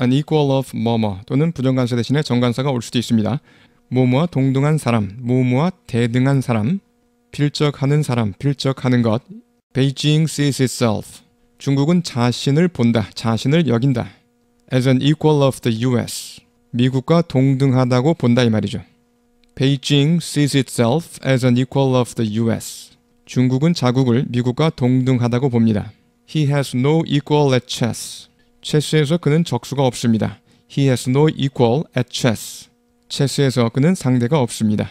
an equal of 뭐뭐 또는 부정관사 대신에 정관사가 올 수도 있습니다. 뭐뭐와 동등한 사람, 뭐뭐와 대등한 사람, 필적하는 사람, 필적하는 것. Beijing sees itself. 중국은 자신을 본다, 자신을 여긴다. As an equal of the U.S. 미국과 동등하다고 본다 이 말이죠. Beijing sees itself as an equal of the U.S. 중국은 자국을 미국과 동등하다고 봅니다. He has no equal at chess. 체스에서 그는 적수가 없습니다. He has no equal at chess. 체스에서 그는 상대가 없습니다.